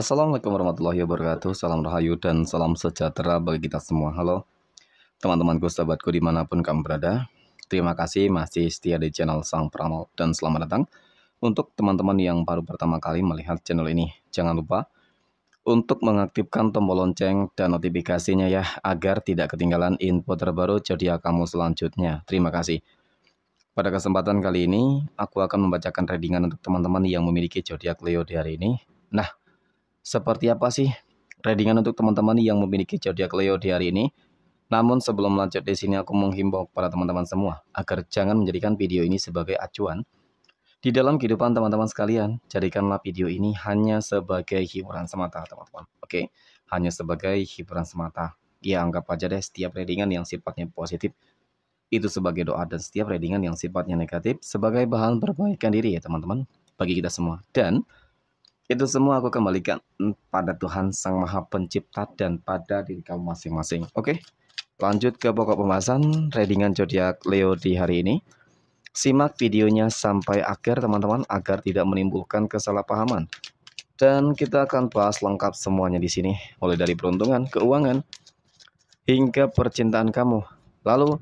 Assalamualaikum warahmatullahi wabarakatuh Salam rahayu dan salam sejahtera bagi kita semua Halo teman-temanku, sahabatku dimanapun kamu berada Terima kasih masih setia di channel Sang Pramal Dan selamat datang untuk teman-teman yang baru pertama kali melihat channel ini Jangan lupa untuk mengaktifkan tombol lonceng dan notifikasinya ya Agar tidak ketinggalan info terbaru jadi kamu selanjutnya Terima kasih pada kesempatan kali ini, aku akan membacakan readingan untuk teman-teman yang memiliki zodiak Leo di hari ini. Nah, seperti apa sih readingan untuk teman-teman yang memiliki zodiak Leo di hari ini. Namun sebelum lanjut di sini aku menghimbau kepada teman-teman semua agar jangan menjadikan video ini sebagai acuan di dalam kehidupan teman-teman sekalian. Jadikanlah video ini hanya sebagai hiburan semata, teman-teman. Oke, hanya sebagai hiburan semata. Ya anggap aja deh setiap readingan yang sifatnya positif itu sebagai doa dan setiap readingan yang sifatnya negatif sebagai bahan perbaikan diri ya teman-teman bagi kita semua. Dan itu semua aku kembalikan hmm, pada Tuhan Sang Maha Pencipta dan pada diri kamu masing-masing. Oke, lanjut ke pokok pembahasan readingan zodiak Leo di hari ini. Simak videonya sampai akhir teman-teman agar tidak menimbulkan kesalahpahaman. Dan kita akan bahas lengkap semuanya di sini, mulai dari peruntungan, keuangan, hingga percintaan kamu. Lalu,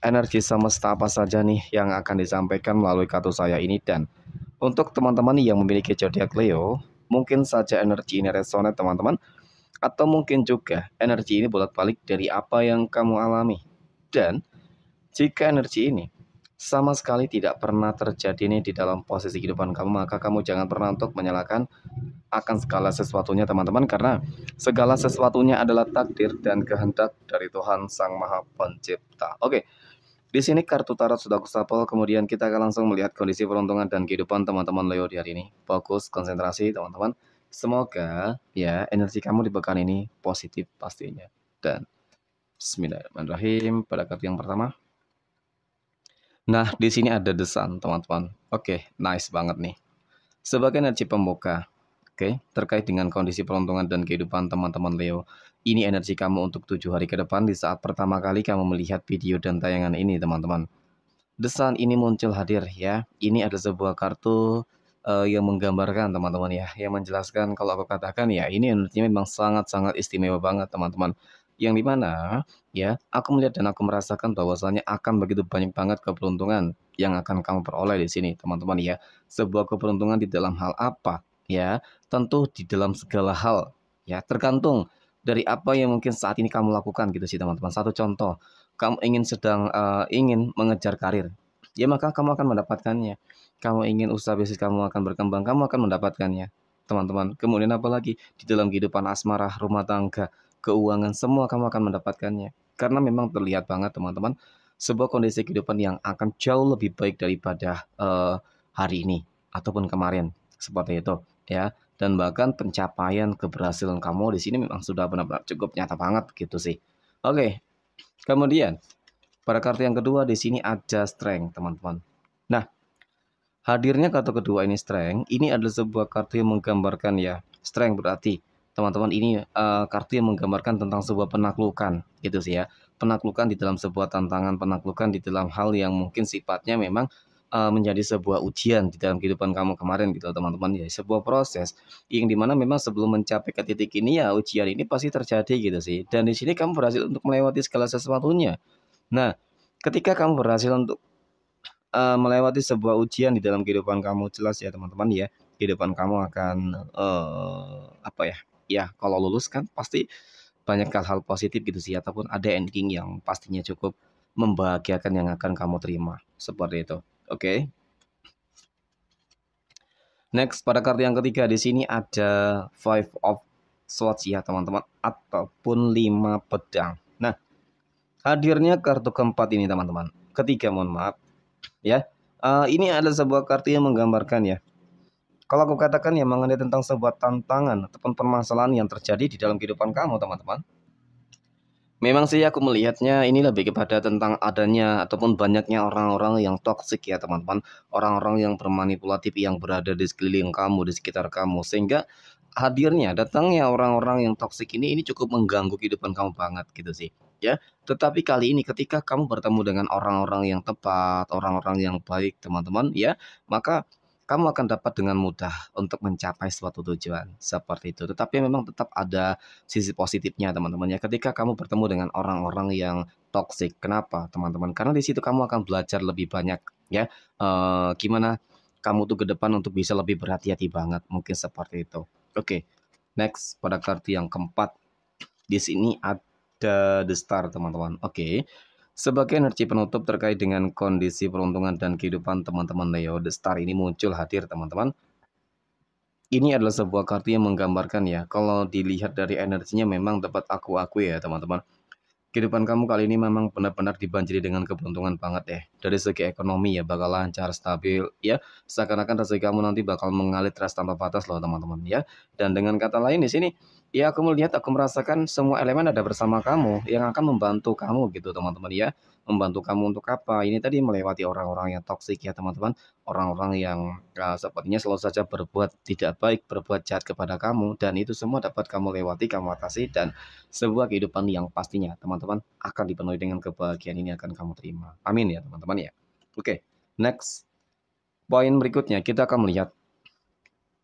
energi semesta apa saja nih yang akan disampaikan melalui kartu saya ini dan untuk teman-teman yang memiliki zodiak Leo, mungkin saja energi ini resonan teman-teman atau mungkin juga energi ini bolak-balik dari apa yang kamu alami. Dan jika energi ini sama sekali tidak pernah terjadi nih di dalam posisi kehidupan kamu, maka kamu jangan pernah untuk menyalahkan akan segala sesuatunya teman-teman karena segala sesuatunya adalah takdir dan kehendak dari Tuhan Sang Maha Pencipta. Oke. Okay. Di sini kartu tarot sudah aku stapel, kemudian kita akan langsung melihat kondisi peruntungan dan kehidupan teman-teman Leo di hari ini. Fokus, konsentrasi teman-teman. Semoga ya energi kamu di pekan ini positif pastinya. Dan Bismillahirrahmanirrahim, pada kartu yang pertama. Nah, di sini ada desan, teman-teman. Oke, nice banget nih. Sebagai energi pembuka, oke, terkait dengan kondisi peruntungan dan kehidupan teman-teman Leo. Ini energi kamu untuk tujuh hari ke depan di saat pertama kali kamu melihat video dan tayangan ini, teman-teman. Desain ini muncul hadir ya. Ini ada sebuah kartu uh, yang menggambarkan, teman-teman ya, yang menjelaskan kalau aku katakan ya, ini energinya memang sangat-sangat istimewa banget, teman-teman. Yang dimana ya, aku melihat dan aku merasakan bahwasannya akan begitu banyak banget keberuntungan yang akan kamu peroleh di sini, teman-teman ya. Sebuah keberuntungan di dalam hal apa? Ya, tentu di dalam segala hal ya, tergantung dari apa yang mungkin saat ini kamu lakukan gitu sih teman-teman. Satu contoh, kamu ingin sedang uh, ingin mengejar karir, ya maka kamu akan mendapatkannya. Kamu ingin usaha bisnis kamu akan berkembang, kamu akan mendapatkannya, teman-teman. Kemudian apa lagi di dalam kehidupan asmara, rumah tangga, keuangan, semua kamu akan mendapatkannya. Karena memang terlihat banget teman-teman sebuah kondisi kehidupan yang akan jauh lebih baik daripada uh, hari ini ataupun kemarin seperti itu ya dan bahkan pencapaian keberhasilan kamu di sini memang sudah benar-benar cukup nyata banget gitu sih. Oke. Kemudian pada kartu yang kedua di sini ada strength, teman-teman. Nah, hadirnya kartu kedua ini strength, ini adalah sebuah kartu yang menggambarkan ya. Strength berarti teman-teman ini uh, kartu yang menggambarkan tentang sebuah penaklukan gitu sih ya penaklukan di dalam sebuah tantangan penaklukan di dalam hal yang mungkin sifatnya memang uh, menjadi sebuah ujian di dalam kehidupan kamu kemarin gitu teman-teman ya sebuah proses yang dimana memang sebelum mencapai ke titik ini ya ujian ini pasti terjadi gitu sih dan di sini kamu berhasil untuk melewati segala sesuatunya nah ketika kamu berhasil untuk uh, melewati sebuah ujian di dalam kehidupan kamu jelas ya teman-teman ya kehidupan kamu akan uh, apa ya ya kalau lulus kan pasti banyak hal-hal positif gitu sih ataupun ada ending yang pastinya cukup membahagiakan yang akan kamu terima seperti itu. Oke. Okay. Next, pada kartu yang ketiga di sini ada Five of Swords ya teman-teman ataupun lima pedang. Nah, hadirnya kartu keempat ini teman-teman. Ketiga mohon maaf. Ya. Uh, ini adalah sebuah kartu yang menggambarkan ya. Kalau aku katakan ya mengenai tentang sebuah tantangan ataupun permasalahan yang terjadi di dalam kehidupan kamu teman-teman Memang sih aku melihatnya ini lebih kepada tentang adanya ataupun banyaknya orang-orang yang toksik ya teman-teman. Orang-orang yang bermanipulatif yang berada di sekeliling kamu, di sekitar kamu. Sehingga hadirnya, datangnya orang-orang yang toksik ini, ini cukup mengganggu kehidupan kamu banget gitu sih. Ya, tetapi kali ini ketika kamu bertemu dengan orang-orang yang tepat, orang-orang yang baik teman-teman ya, maka kamu akan dapat dengan mudah untuk mencapai suatu tujuan seperti itu. Tetapi memang tetap ada sisi positifnya teman-teman ya. Ketika kamu bertemu dengan orang-orang yang toksik, kenapa teman-teman? Karena di situ kamu akan belajar lebih banyak ya. E, gimana kamu tuh ke depan untuk bisa lebih berhati-hati banget mungkin seperti itu. Oke, okay. next pada kartu yang keempat di sini ada the star teman-teman. Oke, okay. Sebagai energi penutup terkait dengan kondisi peruntungan dan kehidupan teman-teman Leo, The Star ini muncul hadir teman-teman. Ini adalah sebuah kartu yang menggambarkan ya, kalau dilihat dari energinya memang dapat aku aku ya teman-teman. Kehidupan kamu kali ini memang benar-benar dibanjiri dengan keberuntungan banget ya. Dari segi ekonomi ya bakal lancar, stabil ya. Seakan-akan rezeki kamu nanti bakal mengalir terus tanpa batas loh teman-teman ya. Dan dengan kata lain di sini ya aku melihat aku merasakan semua elemen ada bersama kamu yang akan membantu kamu gitu teman-teman ya membantu kamu untuk apa ini tadi melewati orang-orang yang toksik ya teman-teman orang-orang yang uh, sepertinya selalu saja berbuat tidak baik berbuat jahat kepada kamu dan itu semua dapat kamu lewati kamu atasi dan sebuah kehidupan yang pastinya teman-teman akan dipenuhi dengan kebahagiaan ini akan kamu terima amin ya teman-teman ya oke okay, next poin berikutnya kita akan melihat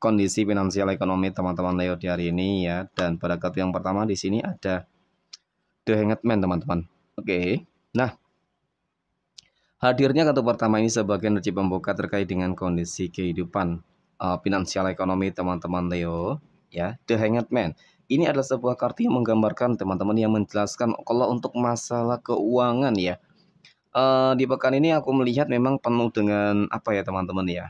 kondisi finansial ekonomi teman-teman Leo di hari ini ya. Dan pada kartu yang pertama di sini ada The Hanged Man teman-teman. Oke. Nah, hadirnya kartu pertama ini sebagai energi pembuka terkait dengan kondisi kehidupan uh, finansial ekonomi teman-teman Leo ya. The Hanged Man. Ini adalah sebuah kartu yang menggambarkan teman-teman yang menjelaskan kalau untuk masalah keuangan ya. Uh, di pekan ini aku melihat memang penuh dengan apa ya teman-teman ya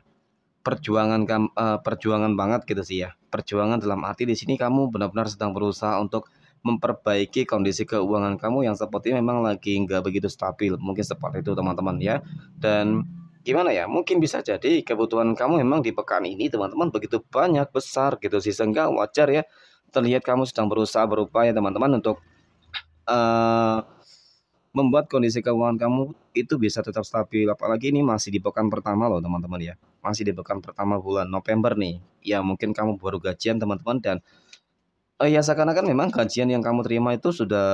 perjuangan uh, perjuangan banget gitu sih ya. Perjuangan dalam arti di sini kamu benar-benar sedang berusaha untuk memperbaiki kondisi keuangan kamu yang seperti memang lagi nggak begitu stabil. Mungkin seperti itu teman-teman ya. Dan gimana ya mungkin bisa jadi kebutuhan kamu memang di pekan ini teman-teman begitu banyak besar gitu sih sehingga wajar ya terlihat kamu sedang berusaha berupaya teman-teman untuk uh, membuat kondisi keuangan kamu itu bisa tetap stabil. Apalagi ini masih di pekan pertama loh teman-teman ya. Masih di pekan pertama bulan November nih. Ya mungkin kamu baru gajian teman-teman dan eh, ya seakan-akan memang gajian yang kamu terima itu sudah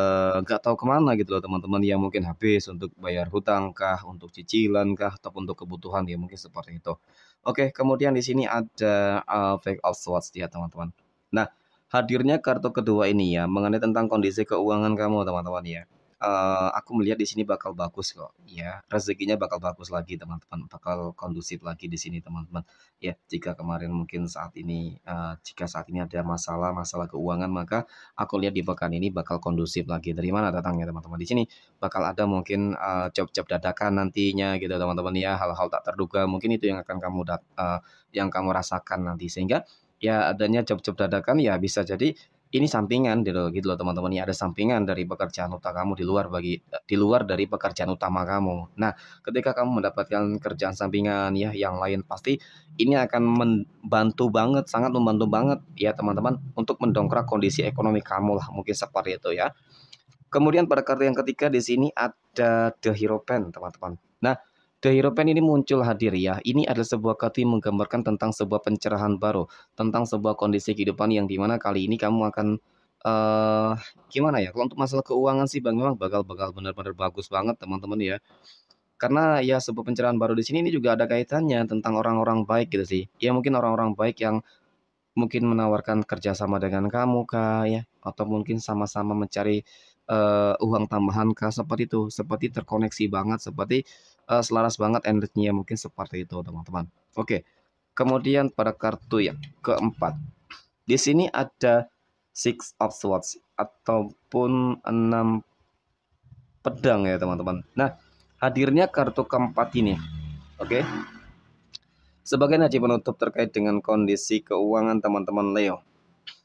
gak tahu kemana gitu loh teman-teman. Ya mungkin habis untuk bayar hutang kah, untuk cicilan kah, atau untuk kebutuhan ya mungkin seperti itu. Oke, kemudian di sini ada uh, fake of swords ya teman-teman. Nah, hadirnya kartu kedua ini ya mengenai tentang kondisi keuangan kamu teman-teman ya uh, aku melihat di sini bakal bagus kok ya rezekinya bakal bagus lagi teman-teman bakal kondusif lagi di sini teman-teman ya jika kemarin mungkin saat ini uh, jika saat ini ada masalah masalah keuangan maka aku lihat di pekan ini bakal kondusif lagi dari mana datangnya teman-teman di sini bakal ada mungkin cop job uh, dadakan nantinya gitu teman-teman ya hal-hal tak terduga mungkin itu yang akan kamu dat uh, yang kamu rasakan nanti sehingga ya adanya job-job dadakan ya bisa jadi ini sampingan gitu loh, gitu teman-teman ya ada sampingan dari pekerjaan utama kamu di luar bagi di luar dari pekerjaan utama kamu. Nah, ketika kamu mendapatkan kerjaan sampingan ya yang lain pasti ini akan membantu banget, sangat membantu banget ya teman-teman untuk mendongkrak kondisi ekonomi kamu lah mungkin seperti itu ya. Kemudian pada kartu yang ketiga di sini ada the hero pen teman-teman. Nah, The Hero Pen ini muncul hadir ya. Ini adalah sebuah kartu yang menggambarkan tentang sebuah pencerahan baru, tentang sebuah kondisi kehidupan yang dimana kali ini kamu akan uh, gimana ya? Kalau untuk masalah keuangan sih Bang memang bakal bakal benar-benar bagus banget teman-teman ya. Karena ya sebuah pencerahan baru di sini ini juga ada kaitannya tentang orang-orang baik gitu sih. Ya mungkin orang-orang baik yang mungkin menawarkan kerjasama dengan kamu kah ya atau mungkin sama-sama mencari uh, uang tambahan kah seperti itu seperti terkoneksi banget seperti uh, selaras banget energinya ya, mungkin seperti itu teman-teman oke kemudian pada kartu yang keempat di sini ada six of swords ataupun enam pedang ya teman-teman nah hadirnya kartu keempat ini oke okay? Sebagai najib penutup terkait dengan kondisi keuangan teman-teman Leo.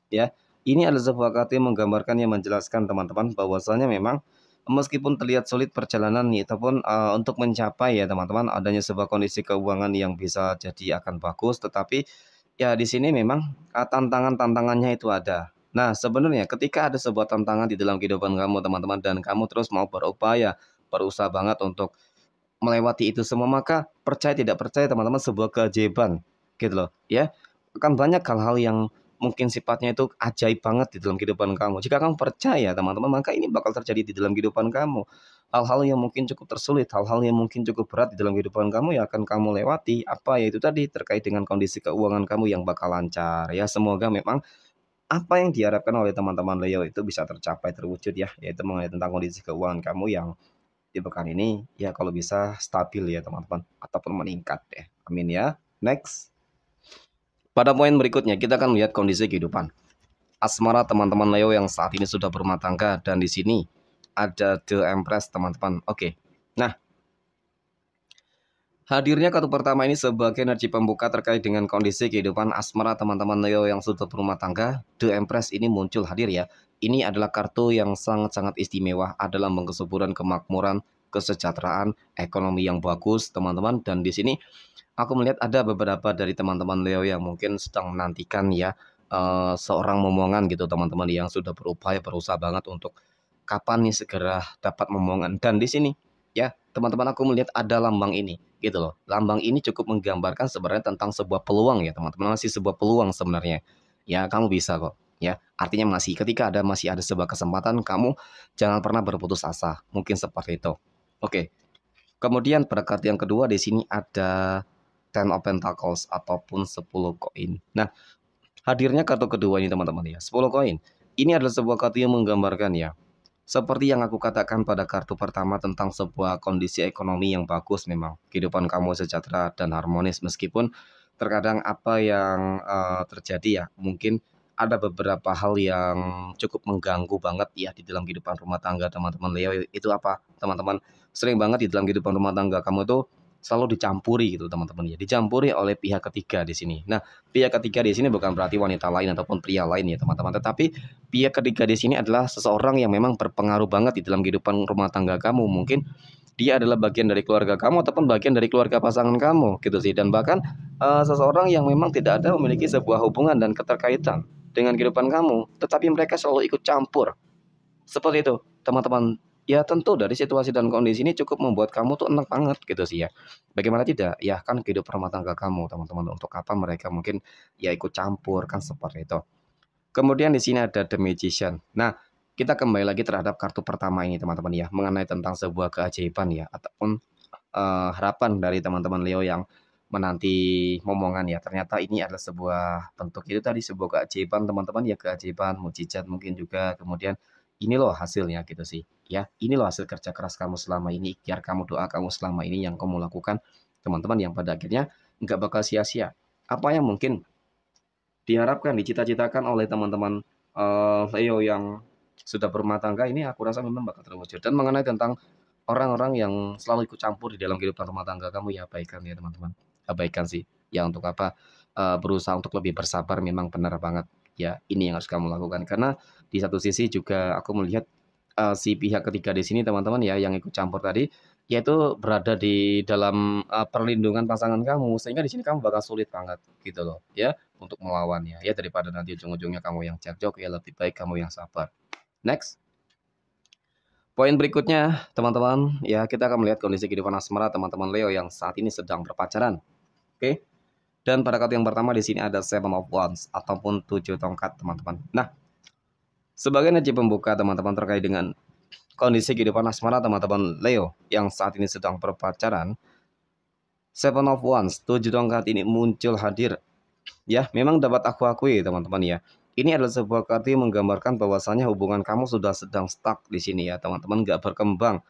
Ya, ini adalah sebuah kata yang menggambarkan yang menjelaskan teman-teman bahwasanya memang meskipun terlihat sulit perjalanan nih ataupun uh, untuk mencapai ya teman-teman adanya sebuah kondisi keuangan yang bisa jadi akan bagus tetapi ya di sini memang uh, tantangan-tantangannya itu ada. Nah, sebenarnya ketika ada sebuah tantangan di dalam kehidupan kamu, teman-teman, dan kamu terus mau berupaya, berusaha banget untuk melewati itu semua maka percaya tidak percaya teman-teman sebuah keajaiban gitu loh ya kan banyak hal-hal yang mungkin sifatnya itu ajaib banget di dalam kehidupan kamu. Jika kamu percaya teman-teman, maka ini bakal terjadi di dalam kehidupan kamu. Hal-hal yang mungkin cukup tersulit, hal-hal yang mungkin cukup berat di dalam kehidupan kamu ya akan kamu lewati. Apa yaitu tadi terkait dengan kondisi keuangan kamu yang bakal lancar. Ya semoga memang apa yang diharapkan oleh teman-teman Leo itu bisa tercapai terwujud ya, yaitu mengenai tentang kondisi keuangan kamu yang di pekan ini ya kalau bisa stabil ya teman-teman ataupun meningkat ya. Amin ya. Next. Pada poin berikutnya kita akan melihat kondisi kehidupan. Asmara teman-teman Leo yang saat ini sudah berumah tangga dan di sini ada The Empress teman-teman. Oke. Nah, Hadirnya kartu pertama ini sebagai energi pembuka terkait dengan kondisi kehidupan asmara teman-teman Leo yang sudah berumah tangga. The Empress ini muncul hadir ya. Ini adalah kartu yang sangat-sangat istimewa adalah mengesuburan kemakmuran, kesejahteraan, ekonomi yang bagus, teman-teman. Dan di sini aku melihat ada beberapa dari teman-teman Leo yang mungkin sedang menantikan ya uh, seorang momongan gitu teman-teman yang sudah berupaya berusaha banget untuk kapan nih segera dapat momongan. Dan di sini ya teman-teman aku melihat ada lambang ini gitu loh. Lambang ini cukup menggambarkan sebenarnya tentang sebuah peluang ya teman-teman masih sebuah peluang sebenarnya. Ya kamu bisa kok ya artinya masih ketika ada masih ada sebuah kesempatan kamu jangan pernah berputus asa mungkin seperti itu oke kemudian pada kartu yang kedua di sini ada ten of pentacles ataupun 10 koin nah hadirnya kartu kedua ini teman-teman ya 10 koin ini adalah sebuah kartu yang menggambarkan ya seperti yang aku katakan pada kartu pertama tentang sebuah kondisi ekonomi yang bagus memang kehidupan kamu sejahtera dan harmonis meskipun terkadang apa yang uh, terjadi ya mungkin ada beberapa hal yang cukup mengganggu banget ya di dalam kehidupan rumah tangga teman-teman Leo itu apa teman-teman sering banget di dalam kehidupan rumah tangga kamu itu selalu dicampuri gitu teman-teman ya dicampuri oleh pihak ketiga di sini nah pihak ketiga di sini bukan berarti wanita lain ataupun pria lain ya teman-teman tetapi pihak ketiga di sini adalah seseorang yang memang berpengaruh banget di dalam kehidupan rumah tangga kamu mungkin dia adalah bagian dari keluarga kamu ataupun bagian dari keluarga pasangan kamu gitu sih dan bahkan uh, seseorang yang memang tidak ada memiliki sebuah hubungan dan keterkaitan dengan kehidupan kamu, tetapi mereka selalu ikut campur. Seperti itu, teman-teman. Ya tentu dari situasi dan kondisi ini cukup membuat kamu tuh enak banget gitu sih ya. Bagaimana tidak? Ya kan kehidupan rumah tangga kamu teman-teman. Untuk apa mereka mungkin ya ikut campur kan seperti itu. Kemudian di sini ada The Magician. Nah kita kembali lagi terhadap kartu pertama ini teman-teman ya. Mengenai tentang sebuah keajaiban ya. Ataupun uh, harapan dari teman-teman Leo yang menanti momongan ya. Ternyata ini adalah sebuah bentuk itu tadi sebuah keajaiban teman-teman ya keajaiban mujizat mungkin juga kemudian ini loh hasilnya gitu sih ya. Ini loh hasil kerja keras kamu selama ini, ikhtiar kamu, doa kamu selama ini yang kamu lakukan teman-teman yang pada akhirnya nggak bakal sia-sia. Apa yang mungkin diharapkan dicita-citakan oleh teman-teman uh, Leo yang sudah berumah tangga ini aku rasa memang bakal terwujud dan mengenai tentang orang-orang yang selalu ikut campur di dalam kehidupan rumah tangga kamu ya baikkan ya teman-teman kebaikan sih ya untuk apa uh, berusaha untuk lebih bersabar memang benar banget ya ini yang harus kamu lakukan karena di satu sisi juga aku melihat uh, si pihak ketiga di sini teman-teman ya yang ikut campur tadi yaitu berada di dalam uh, perlindungan pasangan kamu sehingga di sini kamu bakal sulit banget gitu loh ya untuk melawannya ya daripada nanti ujung-ujungnya kamu yang cekcok ya lebih baik kamu yang sabar next Poin berikutnya, teman-teman, ya kita akan melihat kondisi kehidupan asmara teman-teman Leo yang saat ini sedang berpacaran okay? dan pada kata yang pertama di sini ada seven of wands ataupun tujuh tongkat teman-teman nah sebagai energi pembuka teman-teman terkait dengan kondisi kehidupan asmara teman-teman Leo yang saat ini sedang berpacaran Seven of Wands, tujuh tongkat ini muncul hadir. Ya, memang dapat aku akui teman-teman ya. Ini adalah sebuah kartu yang menggambarkan bahwasannya hubungan kamu sudah sedang stuck di sini ya teman-teman, nggak berkembang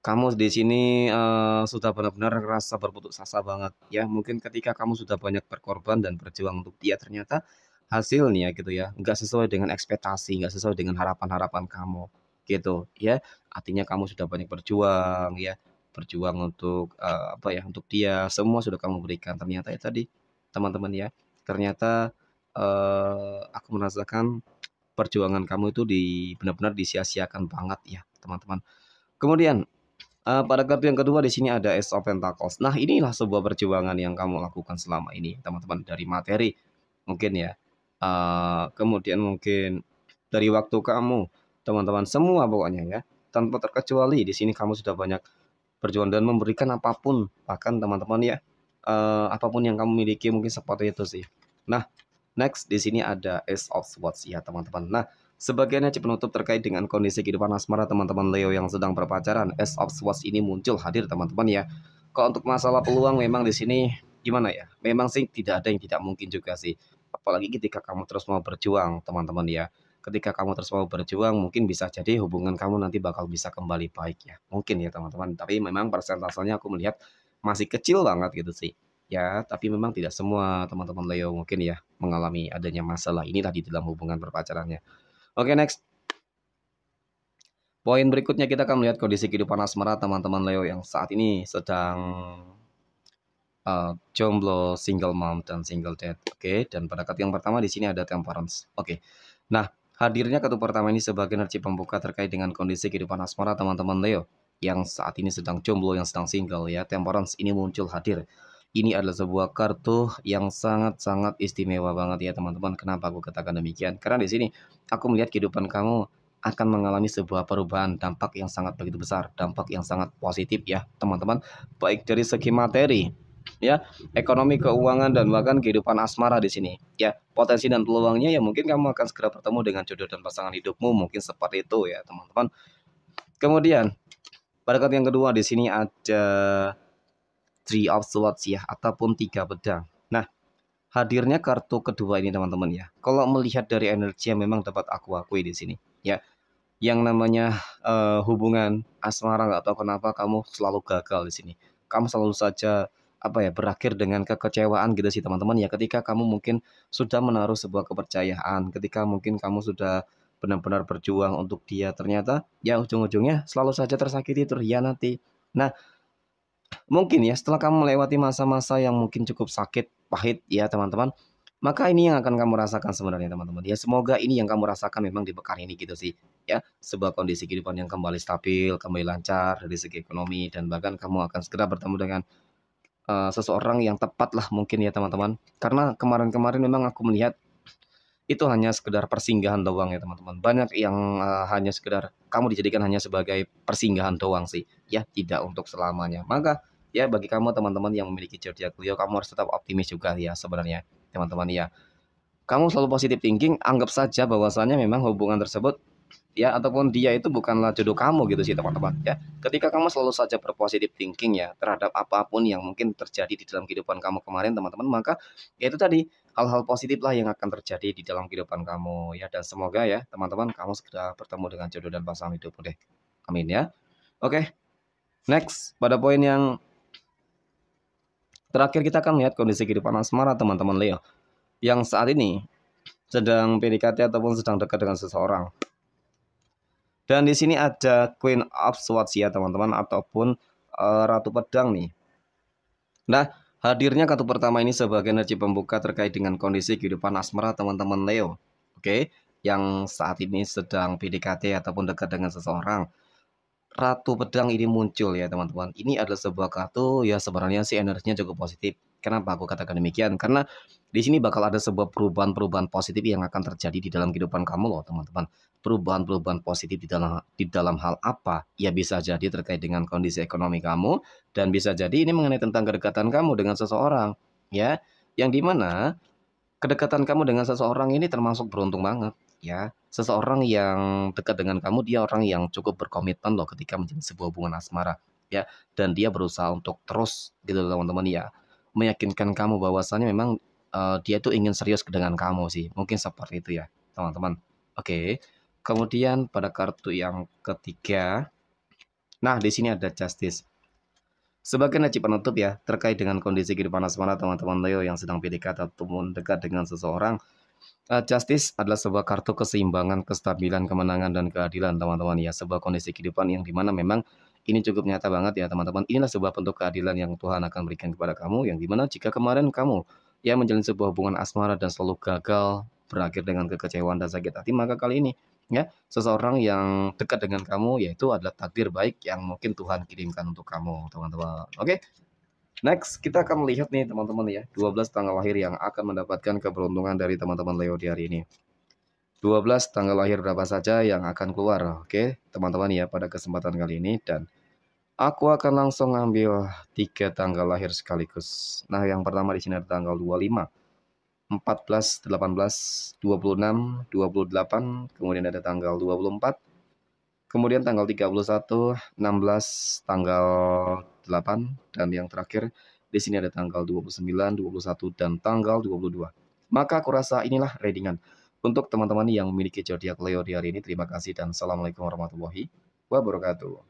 kamu di sini uh, sudah benar-benar rasa berputus asa banget ya. Mungkin ketika kamu sudah banyak berkorban dan berjuang untuk dia ternyata hasilnya gitu ya nggak sesuai dengan ekspektasi, nggak sesuai dengan harapan-harapan kamu gitu ya. Artinya kamu sudah banyak berjuang ya, berjuang untuk uh, apa ya untuk dia semua sudah kamu berikan ternyata ya tadi teman-teman ya ternyata uh, aku merasakan perjuangan kamu itu di benar-benar disia-siakan banget ya teman-teman kemudian Uh, pada kartu yang kedua di sini ada Ace of Pentacles. Nah, inilah sebuah perjuangan yang kamu lakukan selama ini, teman-teman dari materi mungkin ya. Uh, kemudian mungkin dari waktu kamu, teman-teman semua pokoknya ya, tanpa terkecuali di sini kamu sudah banyak berjuang dan memberikan apapun, bahkan teman-teman ya, uh, apapun yang kamu miliki mungkin seperti itu sih. Nah, next di sini ada Ace of Swords ya, teman-teman. Nah, Sebagian hajib penutup terkait dengan kondisi kehidupan asmara teman-teman Leo yang sedang berpacaran. S of Swords ini muncul hadir teman-teman ya. Kalau untuk masalah peluang memang di sini gimana ya? Memang sih tidak ada yang tidak mungkin juga sih. Apalagi ketika kamu terus mau berjuang teman-teman ya. Ketika kamu terus mau berjuang mungkin bisa jadi hubungan kamu nanti bakal bisa kembali baik ya. Mungkin ya teman-teman. Tapi memang persentasenya aku melihat masih kecil banget gitu sih ya tapi memang tidak semua teman-teman Leo mungkin ya mengalami adanya masalah ini tadi dalam hubungan berpacarannya. Oke, okay, next. Poin berikutnya kita akan melihat kondisi kehidupan asmara teman-teman Leo yang saat ini sedang uh, jomblo, single mom dan single dad. Oke, okay? dan pada kartu yang pertama di sini ada temperance. Oke. Okay. Nah, hadirnya kartu pertama ini sebagai energi pembuka terkait dengan kondisi kehidupan asmara teman-teman Leo yang saat ini sedang jomblo, yang sedang single ya. Temperance ini muncul hadir. Ini adalah sebuah kartu yang sangat-sangat istimewa banget ya teman-teman. Kenapa aku katakan demikian? Karena di sini aku melihat kehidupan kamu akan mengalami sebuah perubahan dampak yang sangat begitu besar, dampak yang sangat positif ya, teman-teman, baik dari segi materi ya, ekonomi keuangan dan bahkan kehidupan asmara di sini. Ya, potensi dan peluangnya ya mungkin kamu akan segera bertemu dengan jodoh dan pasangan hidupmu, mungkin seperti itu ya, teman-teman. Kemudian, pada yang kedua di sini ada three of swords ya ataupun tiga pedang. Nah, hadirnya kartu kedua ini teman-teman ya. Kalau melihat dari energi yang memang dapat aku akui di sini ya. Yang namanya uh, hubungan asmara nggak tahu kenapa kamu selalu gagal di sini. Kamu selalu saja apa ya berakhir dengan kekecewaan gitu sih teman-teman ya ketika kamu mungkin sudah menaruh sebuah kepercayaan ketika mungkin kamu sudah benar-benar berjuang untuk dia ternyata ya ujung-ujungnya selalu saja tersakiti terhianati nah mungkin ya setelah kamu melewati masa-masa yang mungkin cukup sakit, pahit ya teman-teman, maka ini yang akan kamu rasakan sebenarnya teman-teman. Ya semoga ini yang kamu rasakan memang di pekan ini gitu sih. Ya, sebuah kondisi kehidupan yang kembali stabil, kembali lancar dari segi ekonomi dan bahkan kamu akan segera bertemu dengan uh, seseorang yang tepat lah mungkin ya teman-teman. Karena kemarin-kemarin memang aku melihat itu hanya sekedar persinggahan doang ya teman-teman. Banyak yang uh, hanya sekedar kamu dijadikan hanya sebagai persinggahan doang sih, ya tidak untuk selamanya. Maka ya bagi kamu teman-teman yang memiliki zodiak Leo kamu harus tetap optimis juga ya sebenarnya teman-teman ya kamu selalu positif thinking anggap saja bahwasannya memang hubungan tersebut ya ataupun dia itu bukanlah jodoh kamu gitu sih teman-teman ya ketika kamu selalu saja berpositif thinking ya terhadap apapun yang mungkin terjadi di dalam kehidupan kamu kemarin teman-teman maka ya itu tadi hal-hal positif lah yang akan terjadi di dalam kehidupan kamu ya dan semoga ya teman-teman kamu segera bertemu dengan jodoh dan pasangan hidup deh amin ya oke okay. next pada poin yang Terakhir kita akan melihat kondisi kehidupan asmara teman-teman Leo yang saat ini sedang PDKT ataupun sedang dekat dengan seseorang. Dan di sini ada Queen of Swords ya teman-teman ataupun uh, Ratu Pedang nih. Nah, hadirnya kartu pertama ini sebagai energi pembuka terkait dengan kondisi kehidupan asmara teman-teman Leo. Oke, okay? yang saat ini sedang PDKT ataupun dekat dengan seseorang. Ratu Pedang ini muncul ya teman-teman. Ini adalah sebuah kartu ya sebenarnya sih energinya cukup positif. Kenapa aku katakan demikian? Karena di sini bakal ada sebuah perubahan-perubahan positif yang akan terjadi di dalam kehidupan kamu loh teman-teman. Perubahan-perubahan positif di dalam di dalam hal apa? Ya bisa jadi terkait dengan kondisi ekonomi kamu dan bisa jadi ini mengenai tentang kedekatan kamu dengan seseorang ya. Yang dimana kedekatan kamu dengan seseorang ini termasuk beruntung banget ya seseorang yang dekat dengan kamu dia orang yang cukup berkomitmen loh ketika menjadi sebuah hubungan asmara ya dan dia berusaha untuk terus gitu teman-teman ya meyakinkan kamu bahwasannya memang uh, dia itu ingin serius dengan kamu sih mungkin seperti itu ya teman-teman oke kemudian pada kartu yang ketiga nah di sini ada justice sebagai najib penutup ya terkait dengan kondisi kehidupan asmara teman-teman Leo yang sedang PDKT ataupun dekat dengan seseorang Uh, justice adalah sebuah kartu keseimbangan, kestabilan, kemenangan, dan keadilan, teman-teman. Ya, sebuah kondisi kehidupan yang dimana memang ini cukup nyata banget ya teman-teman. Inilah sebuah bentuk keadilan yang Tuhan akan berikan kepada kamu yang dimana jika kemarin kamu ya menjalin sebuah hubungan asmara dan selalu gagal berakhir dengan kekecewaan dan sakit hati maka kali ini ya seseorang yang dekat dengan kamu yaitu adalah takdir baik yang mungkin Tuhan kirimkan untuk kamu teman-teman. Oke. Next, kita akan melihat nih teman-teman ya, 12 tanggal lahir yang akan mendapatkan keberuntungan dari teman-teman Leo di hari ini. 12 tanggal lahir berapa saja yang akan keluar, oke teman-teman ya pada kesempatan kali ini dan aku akan langsung ambil tiga tanggal lahir sekaligus. Nah yang pertama di sini ada tanggal 25, 14, 18, 26, 28, kemudian ada tanggal 24, kemudian tanggal 31, 16, tanggal 28 dan yang terakhir di sini ada tanggal 29, 21 dan tanggal 22. Maka aku rasa inilah readingan. Untuk teman-teman yang memiliki zodiak Leo di hari ini terima kasih dan assalamualaikum warahmatullahi wabarakatuh.